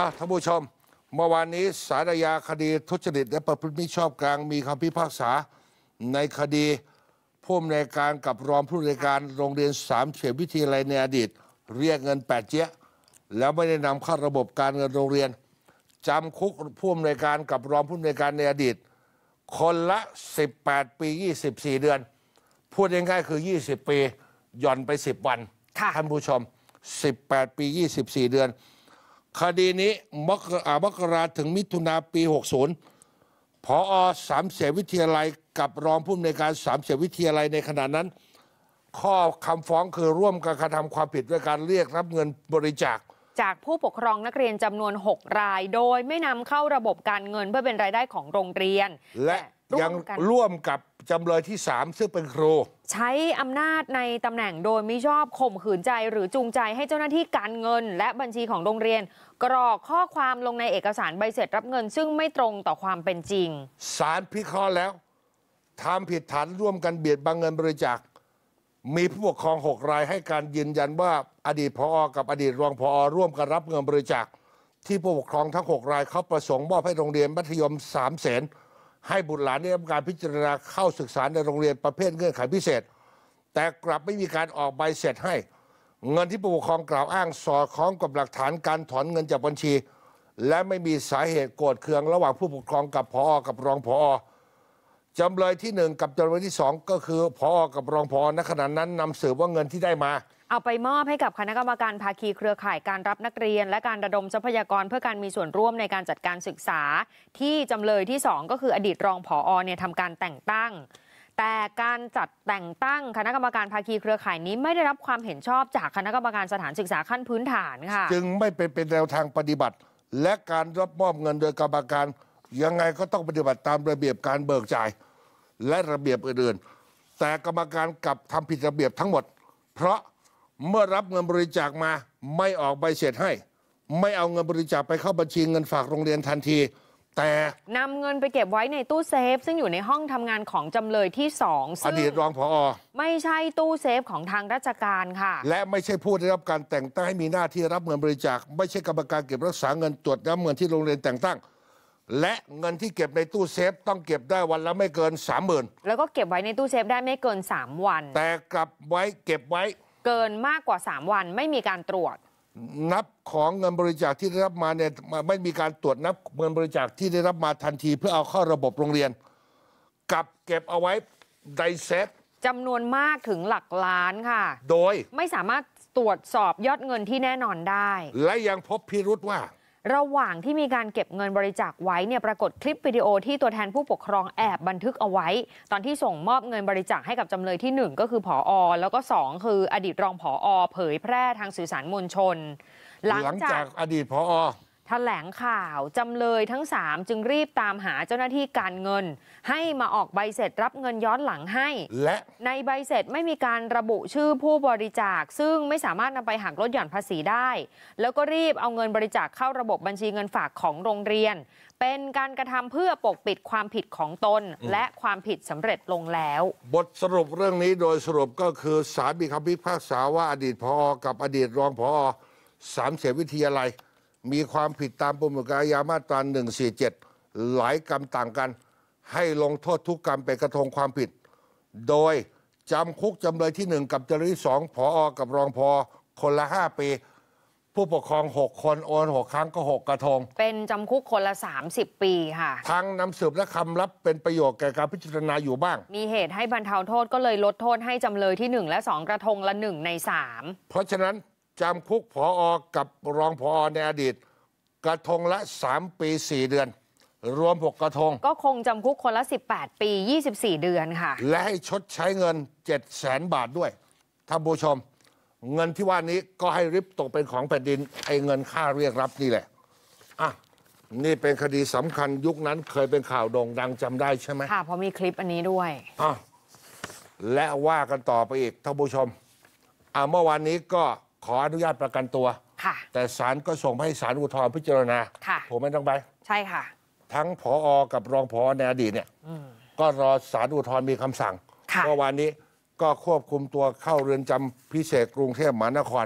่ะท่านผู้ชมเมื่อวานนี้สารยาคดีทุจริตและประพฤติมิชอบกลาง มีคำพิพากษาในคดี ผู้อำนวยการกับรองผู้อำนวยการโรงเรียนสามเฉยวิทยาลัยในอดีตเรียกเงินแปดเจ๊ยะแล้วไม่ได้นำเข้าระบบการเงินโรงเรียนจำคุกผู้อำนวยการกับรองผู้อำนวยการในอดีต คนละ 18 ปี 24 เดือน พูดง่ายๆคือ 20 ปีหย่อนไป 10 วันท่านผู้ชม 18 ปี 24 เดือนคดีนี้ มกมกราถึงมิถุนาปี 60พอสามเสวิทยาลัยกับรองผู้อำนวยการสามเสวิทยาลัยในขณะนั้น ข้อคำฟ้องคือร่วมกันกระทำความผิดด้วยการเรียกรับเงินบริจาค จากผู้ปกครองนักเรียนจำนวน 6 รายโดยไม่นำเข้าระบบการเงินเพื่อเป็นรายได้ของโรงเรียนและยังร่วมกับจำเลยที่ 3 ซึ่งเป็นครูใช้อำนาจในตำแหน่งโดยมิชอบข่มขืนใจหรือจูงใจให้เจ้าหน้าที่การเงิน และบัญชีของโรงเรียน กรอกข้อความลงในเอกสารใบเสร็จรับเงินซึ่งไม่ตรงต่อความเป็นจริง สารพิเคราะห์แล้ว ทำผิดฐานร่วมกันเบียดบังเงินบริจาคมีผู้ปกครอง 6 รายให้การยืนยันว่าอดีตพออกับอดีตรองพออร่วมกันรับเงินบริจาคที่ผู้ปกครองทั้ง 6 รายเขาประสงค์มอบให้โรงเรียนมัธยมสามแสนให้บุตรหลานได้รับการพิจารณาเข้าศึกษาในโรงเรียนประเภทเงื่อนไขพิเศษ แต่กลับไม่มีการออกใบเสร็จให้ เงินที่ผู้ปกครองกล่าวอ้างสอดคล้องกับหลักฐานการถอนเงินจากบัญชี และไม่มีสาเหตุโกรธเคืองระหว่างผู้ปกครองกับพอกับรองพอจำเลยที่หนึ่งกับจำเลยที่สองก็คือพอกับรองพอณขณะนั้นนำสืบว่าเงินที่ได้มาเอาไปมอบให้กับคณะกรรมการภาคีเครือข่ายการรับนักเรียน และการระดมทรัพยากรเพื่อการมีส่วนร่วมในการจัดการศึกษา ที่จำเลยที่ 2 ก็คืออดีตรองผอเนี่ยทำการแต่งตั้ง แต่การจัดแต่งตั้ง คณะกรรมการภาคีเครือข่ายนี้ไม่ได้รับความเห็นชอบจากคณะกรรมการสถานศึกษาขั้นพื้นฐานค่ะจึงไม่เป็นเป็นแนวทางปฏิบัติ และการรับมอบเงินโดยกรรมการยังไงก็ต้องปฏิบัติตามระเบียบการเบิกจ่ายและระเบียบอื่นๆ แต่กรรมการกลับทำผิดระเบียบทั้งหมด เพราะเมื่อรับเงินบริจาคมาไม่ออกใบเสร็จให้ ไม่เอาเงินบริจาคไปเข้าบัญชีเงินฝากโรงเรียนทันที แต่นำเงินไปเก็บไว้ในตู้เซฟซึ่งอยู่ในห้องทำงานของจำเลยที่สองอซึ่งดีตรองผออไม่ใช่ตู้เซฟของทางราชการค่ะและไม่ใช่ผู้ได้รับการแต่งตั้งให้มีหน้าที่รับเงินบริจาคไม่ใช่กรรมการเก็บรักษาเงินตรวจรับเงินที่โรงเรียนแต่งตั้งและเงินที่เก็บในตู้เซฟ ต้องเก็บได้วันละไม่เกินสามหมื่นแล้วก็เก็บไว้ในตู้เซฟได้ไม่เกิน 3 วัน แต่กลับไว้เก็บไว้เกินมากกว่า 3 วันไม่มีการตรวจ นับของเงินบริจาคที่ได้รับมาเนี่ยไม่มีการตรวจนับเงินบริจาคที่ได้รับมาทันทีเพื่อเอาเข้าระบบโรงเรียนกับเก็บเอาไว้ในเซตจำนวนมากถึงหลักล้านค่ะ โดยไม่สามารถตรวจสอบยอดเงินที่แน่นอนได้ และยังพบพิรุษว่าระหว่างที่มีการเก็บเงินบริจาคไว้เนี่ยปรากฏคลิปวิดีโอที่ตัวแทนผู้ปกครองแอบบันทึกเอาไว้ ตอนที่ส่งมอบเงินบริจาคให้กับจำเลยที่ 1 ก็คือ ผออ แล้วก็ 2 คืออดีตรองผออเผยแพร่ทางสื่อสารมวลชน หลังจากอดีตผอแถลงข่าวจำเลยทั้ง 3 จึงรีบตามหาเจ้าหน้าที่การเงิน ให้มาออกใบเสร็จรับเงินย้อนหลังให้ และในใบเสร็จไม่มีการระบุชื่อผู้บริจาค ซึ่งไม่สามารถนำไปหักลดหย่อนภาษีได้ แล้วก็รีบเอาเงินบริจาคเข้าระบบบัญชีเงินฝากของโรงเรียน เป็นการกระทำเพื่อปกปิดความผิดของตนและความผิดสำเร็จลงแล้ว บทสรุปเรื่องนี้โดยสรุปก็คือสารมีคำพิพากษาว่าอดีตพอกับอดีตรองพอสามเสียวิทยาลัยมีความผิดตามประมวลกฎหมายอาญามาตรา 147 หลายกรรมต่างกัน ให้ลงโทษทุกกรรมเป็นกระทงความผิด โดย จำคุกจำเลยที่ 1 กับจำเลยที่สองผออกับรองพอคนละ 5 ปี ผู้ปกครอง 6 คน โอน6 ครั้งก็ 6 กระทง เป็นจำคุกคนละ 30 ปีค่ะ ทั้งนำสืบและคำรับเป็นประโยชน์แก่การพิจารณาอยู่บ้าง มีเหตุให้บรรเทาโทษก็เลยลดโทษ ให้จำเลยที่1และ2กระทงละ1ใน 3 เพราะฉะนั้นจำคุกผออกับรองผออในอดีต กระทงละ 3 ปี 4 เดือน รวม 6 กระทง ก็คงจำคุกคนละ 18 ปี 24 เดือนค่ะ และให้ชดใช้เงิน7 0 0สนบาทด้วยท่านผู้ชมเงินที่ว่านี้ก็ให้ริบตกเป็นของแผ่นดิน ไอ้เงินค่าเรียกรับนี่แหละอ่ะนี่เป็นคดีสำคัญยุคนั้นเคยเป็นข่าวโด่งดังจำได้ใช่ไหมค่ะพอมีคลิปอันนี้ด้วยอ่ะและว่ากันต่อไปอีกท่านผู้ชมอ่ะเมื่อวานนี้ก็ขออนุญาตประกันตัวค่ะแต่ศาลก็ส่งให้ศาลอุทธรณ์พิจารณาค่ะผมไม่ต้องไป ใช่ค่ะ ทั้งผออกับรองผอในอดีตเนี่ยก็รอศาลอุทธรณ์มีคำสั่งเมื่อวานนี้ก็ควบคุมตัวเข้าเรือนจำพิเศษกรุงเทพมหานคร